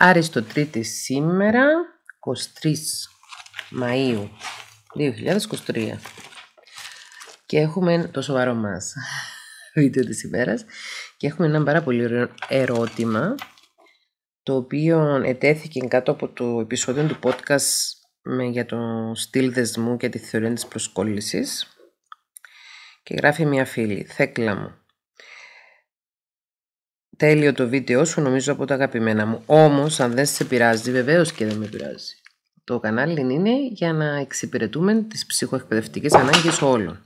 Άριστο Τρίτη σήμερα, 23 Μαΐου 2023. Και έχουμε το σοβαρό μας βίντεο της ημέρας και έχουμε ένα πάρα πολύ ωραίο ερώτημα το οποίο ετέθηκε κάτω από το επεισόδιο του podcast με, για το στυλ δεσμού και τη θεωρία της προσκόλλησης και γράφει μια φίλη, Θέκλα μου τέλειο το βίντεο σου, νομίζω από τα αγαπημένα μου. Όμως, αν δεν σε πειράζει, βεβαίως και δεν με πειράζει. Το κανάλι είναι για να εξυπηρετούμε τις ψυχοεκπαιδευτικές ανάγκες όλων.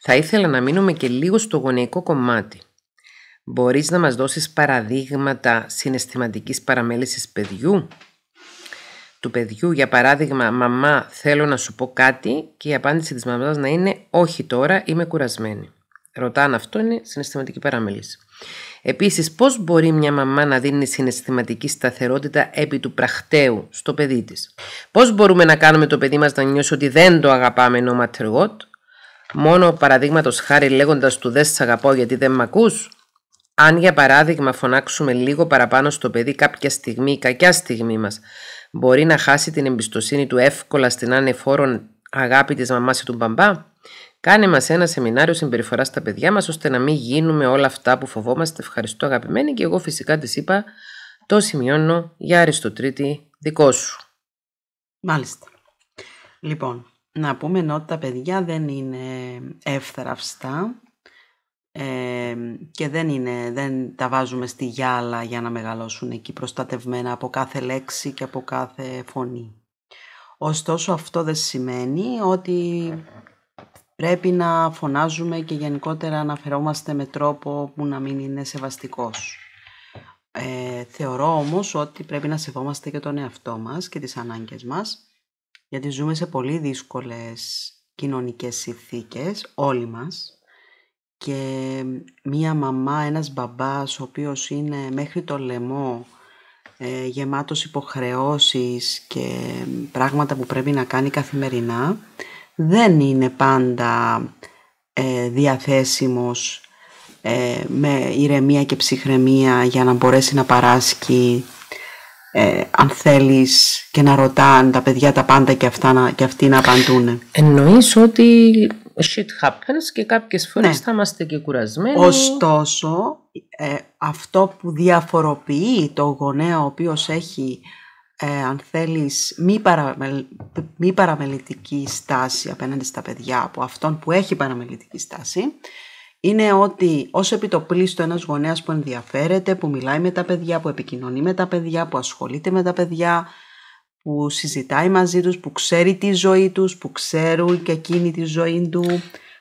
Θα ήθελα να μείνουμε και λίγο στο γονεϊκό κομμάτι. Μπορείς να μας δώσεις παραδείγματα συναισθηματικής παραμέλησης παιδιού? Του παιδιού, για παράδειγμα, «Μαμά, θέλω να σου πω κάτι» και η απάντηση της μαμάς να είναι «Όχι τώρα, είμαι κουρασμένη». Ρωτάνε αυτό είναι συναισθηματική παραμέληση. Επίσης, πώς μπορεί μια μαμά να δίνει συναισθηματική σταθερότητα επί του πρακτέου στο παιδί της. Πώς μπορούμε να κάνουμε το παιδί μας να νιώσει ότι δεν το αγαπάμε ενώ μόνο παραδείγματος χάρη λέγοντας του δεν σ' αγαπώ γιατί δεν μ' ακούς. Αν για παράδειγμα φωνάξουμε λίγο παραπάνω στο παιδί κάποια στιγμή ή κακιά στιγμή μας, μπορεί να χάσει την εμπιστοσύνη του εύκολα στην ανεφόρον αγάπη της μαμάς ή του μπαμπά. Κάνε μας ένα σεμινάριο συμπεριφοράς στα παιδιά μας, ώστε να μην γίνουμε όλα αυτά που φοβόμαστε. Ευχαριστώ, αγαπημένη. Και εγώ φυσικά τη είπα, το σημειώνω για Αριστοτρίτη δικό σου. Μάλιστα. Λοιπόν, να πούμε ότι τα παιδιά δεν είναι εύθραυστα ε, και δεν, είναι, δεν τα βάζουμε στη γυάλα για να μεγαλώσουν εκεί προστατευμένα από κάθε λέξη και από κάθε φωνή. Ωστόσο αυτό δεν σημαίνει ότι πρέπει να φωνάζουμε και γενικότερα να φερόμαστε με τρόπο που να μην είναι σεβαστικός. Ε, θεωρώ όμως ότι πρέπει να σεβόμαστε και τον εαυτό μας και τις ανάγκες μας, γιατί ζούμε σε πολύ δύσκολες κοινωνικές συνθήκες, όλοι μας, και μία μαμά, ένας μπαμπάς, ο οποίος είναι μέχρι το λαιμό ε, γεμάτος υποχρεώσεις και πράγματα που πρέπει να κάνει καθημερινά, δεν είναι πάντα ε, διαθέσιμος ε, με ηρεμία και ψυχραιμία για να μπορέσει να παράσκει ε, αν θέλεις και να ρωτάνε τα παιδιά τα πάντα και, αυτά να, και αυτοί να απαντούν. Εννοείς ότι shit happens και κάποιες φορές ναι. θα είμαστε και κουρασμένοι. Ωστόσο, ε, αυτό που διαφοροποιεί το γονέα ο οποίος έχει ε, αν θέλεις, μη, παραμελητική στάση απέναντι στα παιδιά από αυτόν που έχει παραμελητική στάση, είναι ότι ως επιτοπλίστο ένας γονέας που ενδιαφέρεται, που μιλάει με τα παιδιά, που επικοινωνεί με τα παιδιά, που ασχολείται με τα παιδιά, που συζητάει μαζί τους, που ξέρει τη ζωή τους, που ξέρουν και εκείνη τη ζωή του,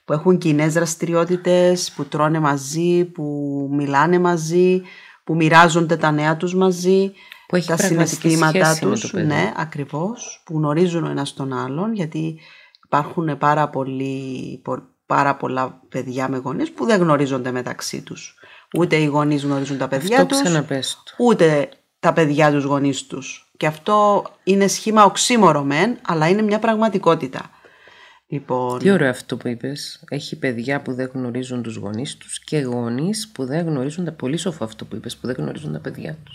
που έχουν κοινέ δραστηριότητες, που τρώνε μαζί, που μιλάνε μαζί, που μοιράζονται τα νέα τους μαζί που έχει τα συναισθήματά του. ναι, ακριβώς, που γνωρίζουν ο ένας τον άλλον, γιατί υπάρχουν πάρα, πολύ, πάρα πολλά παιδιά με γονείς που δεν γνωρίζονται μεταξύ τους. Ούτε οι γονείς γνωρίζουν τα παιδιά αυτό τους, ούτε τα παιδιά τους γονείς τους. Και αυτό είναι σχήμα οξύμορο μεν, αλλά είναι μια πραγματικότητα. Λοιπόν... Τι ωραίο αυτό που είπες, Έχει παιδιά που δεν γνωρίζουν τους γονείς τους και γονείς που δεν γνωρίζουν τα πολύ σοφό αυτό που είπες, που δεν γνωρίζουν τα παιδιά τους.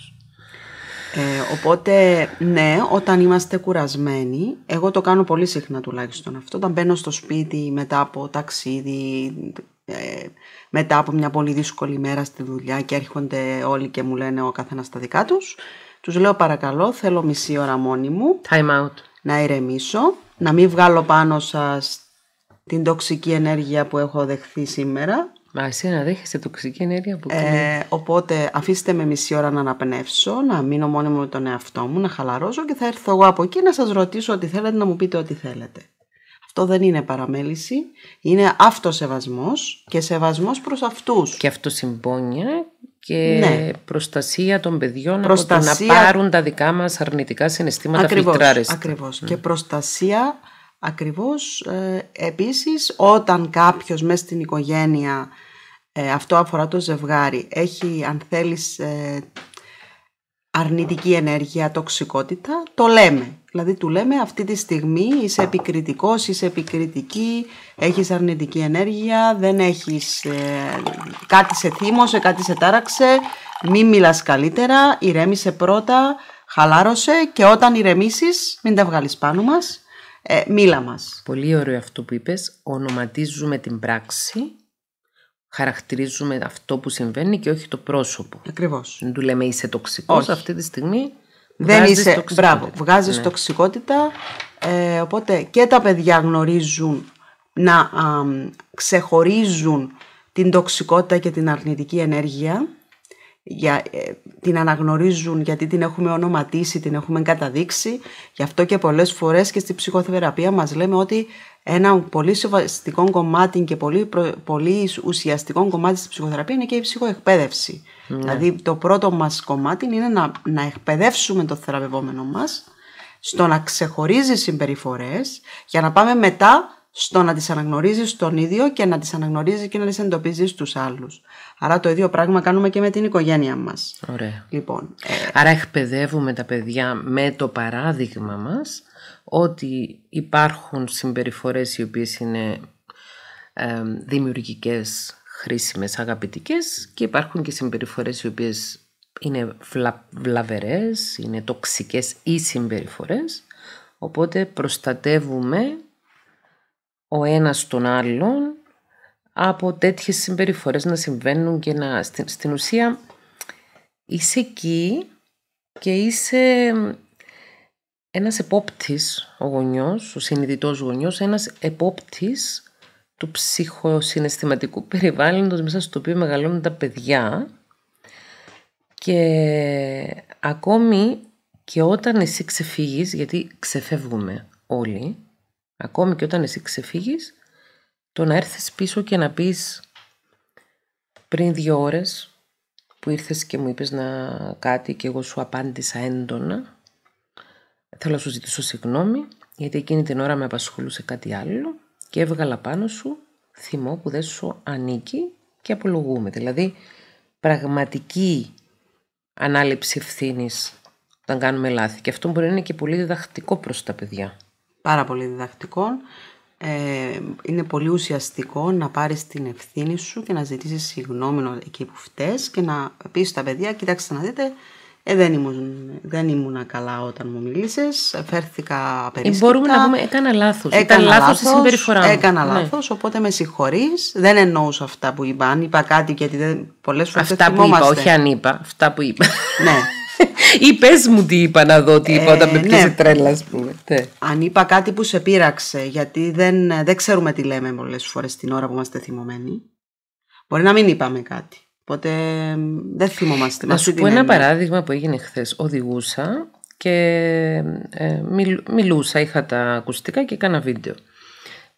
Ε, οπότε, ναι, όταν είμαστε κουρασμένοι, εγώ το κάνω πολύ συχνά τουλάχιστον αυτό, όταν μπαίνω στο σπίτι μετά από ταξίδι, ε, μετά από μια πολύ δύσκολη μέρα στη δουλειά και έρχονται όλοι και μου λένε ο καθένας τα δικά τους, Τους λέω παρακαλώ, θέλω μισή ώρα μόνη μου Time out. να ηρεμήσω, να μην βγάλω πάνω σας την τοξική ενέργεια που έχω δεχθεί σήμερα Μα εσύ να δέχεσαι τοξική ενέργεια από ε, Οπότε αφήστε με μισή ώρα να αναπνεύσω, να μείνω μόνο με τον εαυτό μου, να χαλαρώσω και θα έρθω εγώ από εκεί να σας ρωτήσω ό,τι θέλετε, να μου πείτε ό,τι θέλετε. Αυτό δεν είναι παραμέληση, είναι αυτοσεβασμός και σεβασμός προς αυτούς. Και αυτοσυμπόνια και ναι. προστασία των παιδιών προστασία... από το να πάρουν τα δικά μας αρνητικά συναισθήματα ακριβώς, φιλτράρεστα. Ακριβώς. Και προστασία Ακριβώς. Ε, επίσης, όταν κάποιος μέσα στην οικογένεια, ε, αυτό αφορά το ζευγάρι, έχει, αν θέλεις, ε, αρνητική ενέργεια, τοξικότητα, το λέμε. Δηλαδή, του λέμε αυτή τη στιγμή είσαι επικριτικός, είσαι επικριτική, έχεις αρνητική ενέργεια, δεν έχεις κάτι σε θύμωσε, κάτι σε τάραξε, μη μιλάς καλύτερα, ηρέμησε πρώτα, χαλάρωσε και όταν ηρεμήσεις μην τα βγάλεις πάνω μας ε, μας. Πολύ ωραίο αυτό που είπες. Ονοματίζουμε την πράξη, χαρακτηρίζουμε αυτό που συμβαίνει και όχι το πρόσωπο. Ακριβώς. Δεν του λέμε είσαι τοξικός αυτή τη στιγμή. Δεν είσαι, τοξικότητα. μπράβο, βγάζεις ναι. τοξικότητα, ε, οπότε και τα παιδιά γνωρίζουν να ξεχωρίζουν την τοξικότητα και την αρνητική ενέργεια για, ε, την αναγνωρίζουν γιατί την έχουμε ονοματίσει, την έχουμε καταδείξει. Γι' αυτό και πολλές φορές και στη ψυχοθεραπεία μας λέμε ότι ένα πολύ συμβαστικό κομμάτι και πολύ, πολύ ουσιαστικό κομμάτι στη ψυχοθεραπεία είναι και η ψυχοεκπαίδευση. Ναι. Δηλαδή το πρώτο μας κομμάτι είναι να, να εκπαιδεύσουμε το θεραπευόμενο μας στο να ξεχωρίζει συμπεριφορές για να πάμε μετά στο να τις αναγνωρίζεις τον ίδιο και να τις αναγνωρίζεις και να τις εντοπίζεις τους άλλους. Άρα το ίδιο πράγμα κάνουμε και με την οικογένεια μας. Ωραία. Λοιπόν, ε, Άρα εκπαιδεύουμε τα παιδιά με το παράδειγμα μας ότι υπάρχουν συμπεριφορές οι οποίες είναι ε, δημιουργικές, χρήσιμες, αγαπητικές και υπάρχουν και συμπεριφορές οι οποίες είναι βλα, βλαβερές, είναι τοξικές ή συμπεριφορές. Οπότε προστατεύουμε ο ένας τον άλλον από τέτοιες συμπεριφορές να συμβαίνουν και να... Στην, ουσία είσαι εκεί και είσαι ένας επόπτης ο γονιός, ο συνειδητός γονιός, ένας επόπτης του ψυχοσυναισθηματικού περιβάλλοντος μέσα στο οποίο μεγαλώνουν τα παιδιά και ακόμη και όταν εσύ ξεφύγεις, γιατί ξεφεύγουμε όλοι, Ακόμη και όταν εσύ ξεφύγεις, το να έρθεις πίσω και να πεις πριν δύο ώρες που ήρθες και μου είπες να κάτι και εγώ σου απάντησα έντονα, θέλω να σου ζητήσω συγγνώμη γιατί εκείνη την ώρα με απασχολούσε κάτι άλλο και έβγαλα πάνω σου θυμό που δεν σου ανήκει και απολογούμε. Δηλαδή πραγματική ανάληψη ευθύνης όταν κάνουμε λάθη. Και αυτό μπορεί να είναι και πολύ διδακτικό προς τα παιδιά πάρα πολύ διδακτικό. Ε, είναι πολύ ουσιαστικό να πάρεις την ευθύνη σου και να ζητήσεις συγγνώμη εκεί που φταίς και να πεις στα παιδιά, κοιτάξτε να δείτε, ε, δεν, ήμουν, δεν ήμουν καλά όταν μου μίλησες, φέρθηκα Ε, μπορούμε να πούμε, έκανα λάθος, έκανα ήταν λάθος, η συμπεριφορά μου. Έκανα ναι. λάθος, οπότε με συγχωρείς, δεν εννοούσα αυτά που είπα, αν είπα κάτι γιατί δεν, πολλές φορές Αυτά που είπα, όχι αν είπα, αυτά που είπα. ναι, Ή πες μου τι είπα να δω, τι είπα όταν με ε, πιέζε ναι. τρέλα, ας πούμε. Ναι. Αν είπα κάτι που σε πείραξε, γιατί δεν, δεν ξέρουμε τι λέμε πολλές φορές την ώρα που είμαστε θυμωμένοι. Μπορεί να μην είπαμε κάτι. Οπότε δεν θυμόμαστε. Να σου πω ένα παράδειγμα που έγινε χθες. Οδηγούσα και ε, μιλούσα, είχα τα ακουστικά και έκανα βίντεο.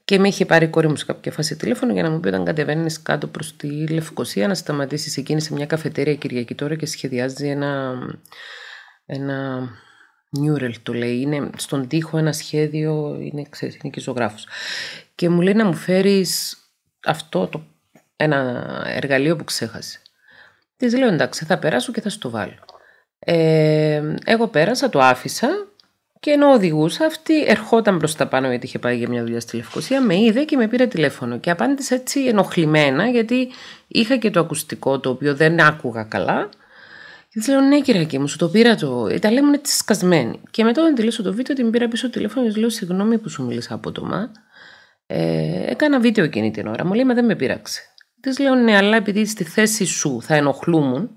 Και με είχε πάρει η κόρη μου σε κάποια φάση τηλέφωνο για να μου πει όταν κατεβαίνεις κάτω προς τη Λευκοσία να σταματήσεις εκείνη σε μια καφετέρια Κυριακή τώρα και σχεδιάζει ένα, ένα Νιούρελ το λέει, είναι στον τοίχο ένα σχέδιο, είναι, ξέρεις, είναι και ζωγράφος. Και μου λέει να μου φέρεις αυτό το, ένα εργαλείο που ξέχασε. Της λέω εντάξει θα περάσω και θα το βάλω. Ε, εγώ πέρασα, το άφησα και ενώ οδηγούσα, αυτή ερχόταν προς τα πάνω, γιατί είχε πάει για μια δουλειά στη Λευκοσία, με είδε και με πήρε τηλέφωνο. Και απάντησε έτσι ενοχλημένα, γιατί είχα και το ακουστικό το οποίο δεν άκουγα καλά. Και της λέω: Ναι, κυριακή μου, σου το πήρα το. Ε, τα λέμε είναι σκασμένη. Και μετά όταν τελείωσα το βίντεο, την πήρα πίσω το τηλέφωνο και της λέω: Συγγνώμη που σου μίλησα απότομα. Ε, έκανα βίντεο εκείνη την ώρα. Μου λέει: Μα δεν με πείραξε. Της λέω: Ναι, αλλά επειδή στη θέση σου θα ενοχλούμουν,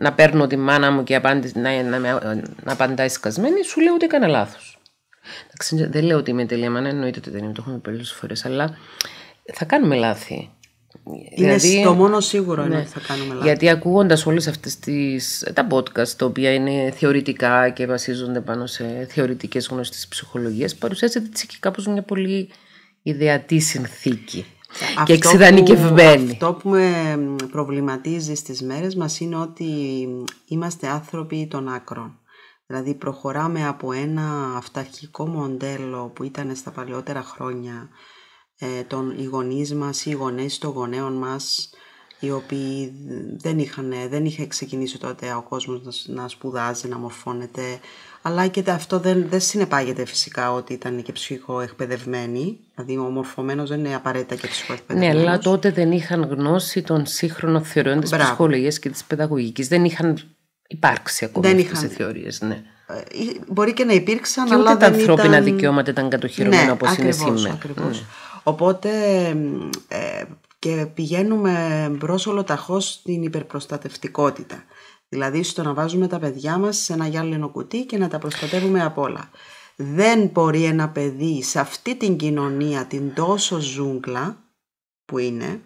να παίρνω τη μάνα μου και να, να, να απαντάει σκασμένη, σου λέω ότι έκανα λάθος. Δεν λέω ότι είμαι τελεία, μάνα, εννοείται ότι δεν είμαι, το έχουμε πολλές φορές, αλλά θα κάνουμε λάθη. Είναι δηλαδή, το μόνο σίγουρο ναι, είναι ότι θα κάνουμε λάθη. Γιατί ακούγοντας όλες αυτές τα podcast, τα οποία είναι θεωρητικά και βασίζονται πάνω σε θεωρητικές γνώσεις της ψυχολογίας, παρουσιάζεται έτσι και κάπως μια πολύ ιδεατή συνθήκη. Αυτό και εξειδανικευμένη. Που, αυτό που με προβληματίζει στις μέρες μας είναι ότι είμαστε άνθρωποι των άκρων. Δηλαδή προχωράμε από ένα αυταρχικό μοντέλο που ήταν στα παλιότερα χρόνια ε, των οι γονείς μας ή οι των γονέων μας οι οποίοι δεν, είχαν, δεν είχε ξεκινήσει τότε ο κόσμος να, σπουδάζει, να μορφώνεται, αλλά και αυτό δεν, δεν συνεπάγεται φυσικά ότι ήταν και ψυχοεκπαιδευμένοι. Δηλαδή, ο μορφωμένος δεν είναι απαραίτητα και ψυχοεκπαιδευμένος. Ναι, αλλά τότε δεν είχαν γνώση των σύγχρονων θεωριών της ψυχολογίας και της παιδαγωγικής. Δεν είχαν υπάρξει ακόμα δεν είχαν... οι θεωρίες, ναι. Ε, μπορεί και να υπήρξαν, και ούτε αλλά τα δεν ανθρώπινα ήταν... δικαιώματα ήταν κατοχυρωμένα ναι, όπως ακριβώς, είναι σήμερα. Ναι. Οπότε ε, και πηγαίνουμε μπρος ολοταχώς στην υπερπροστατευτικότητα. Δηλαδή στο να βάζουμε τα παιδιά μας σε ένα γυάλινο κουτί και να τα προστατεύουμε από όλα. Δεν μπορεί ένα παιδί σε αυτή την κοινωνία, την τόσο ζούγκλα που είναι,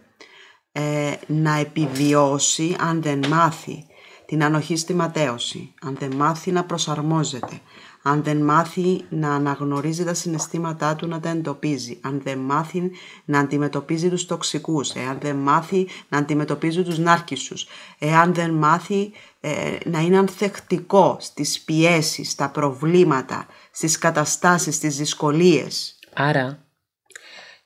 ε, να επιβιώσει αν δεν μάθει την ανοχή στη ματέωση, αν δεν μάθει να προσαρμόζεται, αν δεν μάθει να αναγνωρίζει τα συναισθήματά του να τα εντοπίζει, αν δεν μάθει να αντιμετωπίζει τους τοξικούς, εάν δεν μάθει να αντιμετωπίζει τους νάρκισους, εάν δεν μάθει ε, να είναι ανθεκτικό στις πιέσεις, στα προβλήματα, στις καταστάσεις, στις δυσκολίες. Άρα,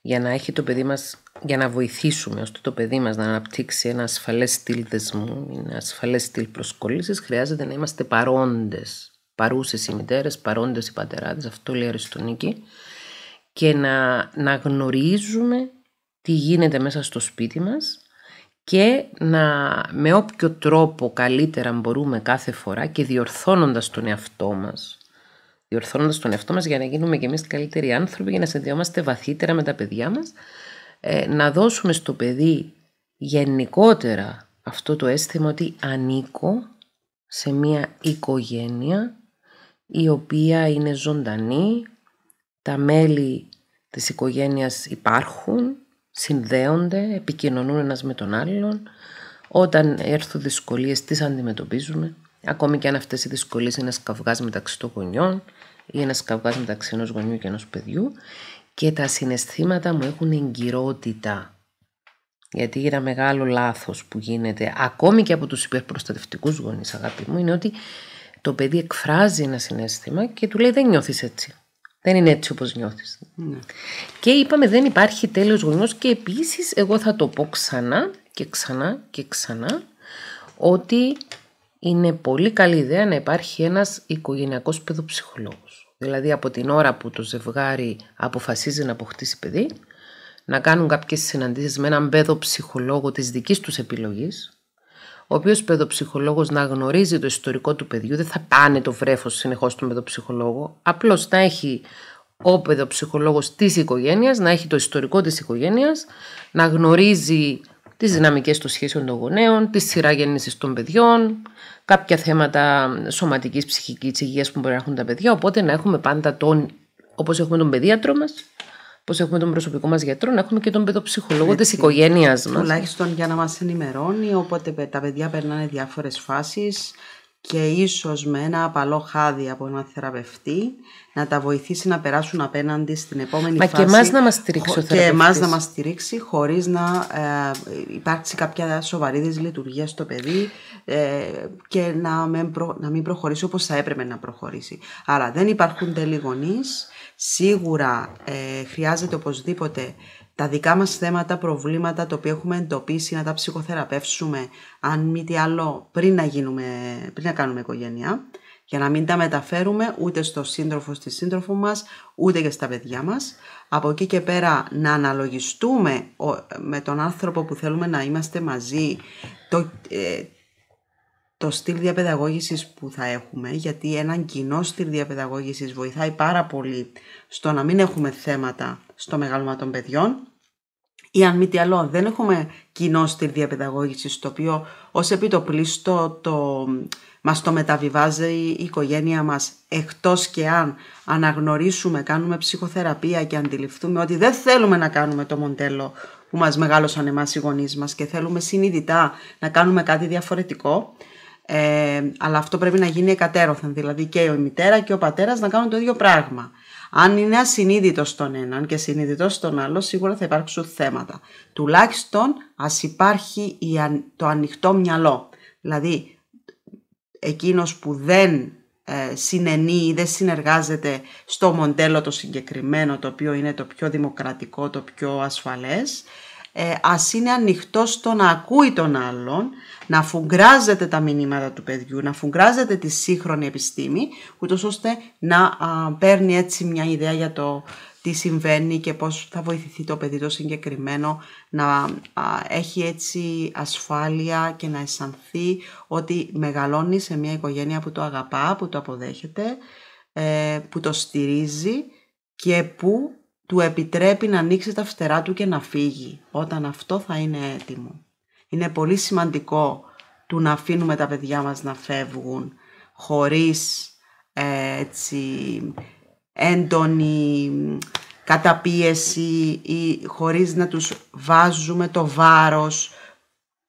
για να έχει το παιδί μας για να βοηθήσουμε ώστε το παιδί μας να αναπτύξει ένα ασφαλές στυλ δεσμού, ένα ασφαλές στυλ προσκολήσεις, χρειάζεται να είμαστε παρόντες παρούσες οι μητέρες, παρόντες οι πατεράδες, αυτό λέει αριστονίκη, και να, να γνωρίζουμε τι γίνεται μέσα στο σπίτι μας και να με όποιο τρόπο καλύτερα μπορούμε κάθε φορά και διορθώνοντας τον εαυτό μας, διορθώνοντας τον εαυτό μας για να γίνουμε και εμείς καλύτεροι άνθρωποι, για να συνδυόμαστε βαθύτερα με τα παιδιά μας, ε, να δώσουμε στο παιδί γενικότερα αυτό το αίσθημα ότι ανήκω σε μια οικογένεια η οποία είναι ζωντανή, τα μέλη της οικογένειας υπάρχουν, συνδέονται, επικοινωνούν ένας με τον άλλον. Όταν έρθουν δυσκολίες τις αντιμετωπίζουμε, ακόμη και αν αυτές οι δυσκολίες είναι ένας καυγάς μεταξύ των γονιών ή ένας καυγάς μεταξύ ενός γονιού και ενός παιδιού και τα συναισθήματα μου έχουν εγκυρότητα. Γιατί ένα μεγάλο λάθος που γίνεται ακόμη και από τους υπερπροστατευτικούς γονείς αγάπη μου είναι ότι το παιδί εκφράζει ένα συνέστημα και του λέει δεν νιώθεις έτσι. Δεν είναι έτσι όπως νιώθεις. Ναι. Και είπαμε δεν υπάρχει τέλειος γονιός και επίσης εγώ θα το πω ξανά και ξανά και ξανά ότι είναι πολύ καλή ιδέα να υπάρχει ένας οικογενειακός παιδοψυχολόγος. Δηλαδή από την ώρα που το ζευγάρι αποφασίζει να αποκτήσει παιδί, να κάνουν κάποιες συναντήσεις με έναν παιδοψυχολόγο της δικής τους επιλογής, ο οποίος παιδοψυχολόγος να γνωρίζει το ιστορικό του παιδιού, δεν θα πάνε το βρέφος συνεχώς στον παιδοψυχολόγο, απλώς να έχει ο παιδοψυχολόγος της οικογένειας, να έχει το ιστορικό της οικογένειας, να γνωρίζει τις δυναμικές των σχέσεων των γονέων, τη σειρά γέννηση των παιδιών, κάποια θέματα σωματικής, ψυχικής υγείας που μπορεί να έχουν τα παιδιά, οπότε να έχουμε πάντα τον, όπως έχουμε τον παιδίατρο μας. Πώ έχουμε τον προσωπικό μας γιατρό, να έχουμε και τον παιδοψυχολόγο της οικογένεια μας. Τουλάχιστον για να μας ενημερώνει. Οπότε τα παιδιά περνάνε διάφορες φάσεις και ίσως με ένα απαλό χάδι από ένα θεραπευτή να τα βοηθήσει να περάσουν απέναντι στην επόμενη φάση. Μα και εμάς να μας στηρίξει ο Και να χωρίς να ε, υπάρξει κάποια σοβαρή δυσλειτουργία στο παιδί ε, και να μην, να μην προχωρήσει όπως θα έπρεπε να προχωρήσει. Άρα δεν υπάρχουν τέλειοι Σίγουρα ε, χρειάζεται οπωσδήποτε τα δικά μας θέματα, προβλήματα, τα οποία έχουμε εντοπίσει, να τα ψυχοθεραπεύσουμε, αν μη τι άλλο, πριν να, γίνουμε, πριν να κάνουμε οικογένεια για να μην τα μεταφέρουμε ούτε στο σύντροφο, στη σύντροφο μας, ούτε και στα παιδιά μας. Από εκεί και πέρα να αναλογιστούμε με τον άνθρωπο που θέλουμε να είμαστε μαζί το, ε, το στυλ διαπαιδαγώγησης που θα έχουμε, γιατί έναν κοινό στυλ διαπαιδαγώγησης βοηθάει πάρα πολύ στο να μην έχουμε θέματα στο μεγάλωμα των παιδιών ή αν μη τι άλλο δεν έχουμε κοινό στη διαπαιδαγώγηση στο οποίο ως επί το πλήστο το, μας το μεταβιβάζει η οικογένεια μας εκτός και αν αναγνωρίσουμε, κάνουμε ψυχοθεραπεία και αντιληφθούμε ότι δεν θέλουμε να κάνουμε το μοντέλο που μας μεγάλωσαν εμάς οι γονείς μας και θέλουμε συνειδητά να κάνουμε κάτι διαφορετικό ε, αλλά αυτό πρέπει να γίνει εκατέρωθεν, δηλαδή και η μητέρα και ο πατέρας να κάνουν το ίδιο πράγμα. Αν είναι ασυνείδητος στον έναν και συνειδητός στον άλλο, σίγουρα θα υπάρξουν θέματα. Τουλάχιστον ας υπάρχει το ανοιχτό μυαλό. Δηλαδή, εκείνος που δεν ε, συνενεί ή δεν συνεργάζεται στο μοντέλο το συγκεκριμένο, το οποίο είναι το πιο δημοκρατικό, το πιο ασφαλές, ε, ας είναι ανοιχτός στο να ακούει τον άλλον, να φουγκράζεται τα μηνύματα του παιδιού, να φουγκράζεται τη σύγχρονη επιστήμη, ούτως ώστε να παίρνει έτσι μια ιδέα για το τι συμβαίνει και πώς θα βοηθηθεί το παιδί το συγκεκριμένο να έχει έτσι ασφάλεια και να αισθανθεί ότι μεγαλώνει σε μια οικογένεια που το αγαπά, που το αποδέχεται, ε, που το στηρίζει και που του επιτρέπει να ανοίξει τα φτερά του και να φύγει όταν αυτό θα είναι έτοιμο. Είναι πολύ σημαντικό του να αφήνουμε τα παιδιά μας να φεύγουν χωρίς ε, έτσι, έντονη καταπίεση ή χωρίς να τους βάζουμε το βάρος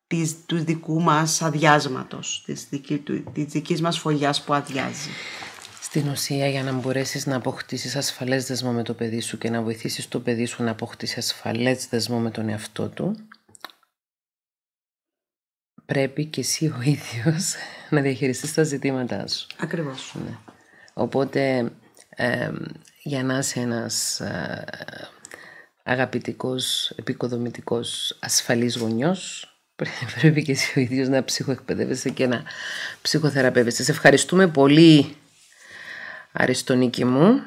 της, του δικού μας αδιάσματος, της, δική, του, της δικής μας φωλιάς που αδειάζει. Στην ουσία για να μπορέσεις να αποκτήσεις ασφαλές δεσμό με το παιδί σου και να βοηθήσεις το παιδί σου να αποκτήσει ασφαλές δεσμό με τον εαυτό του πρέπει και εσύ ο ίδιος να διαχειριστείς τα ζητήματά σου. Ακριβώς. Ναι. Οπότε για να είσαι ένας ε, αγαπητικός, επικοδομητικός, ασφαλής γονιός πρέπει και εσύ ο ίδιος να ψυχοεκπαιδεύεσαι και να ψυχοθεραπεύεσαι. Σε ευχαριστούμε πολύ Αριστονίκη μου.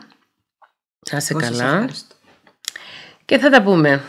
Να σε καλά. Και θα τα πούμε.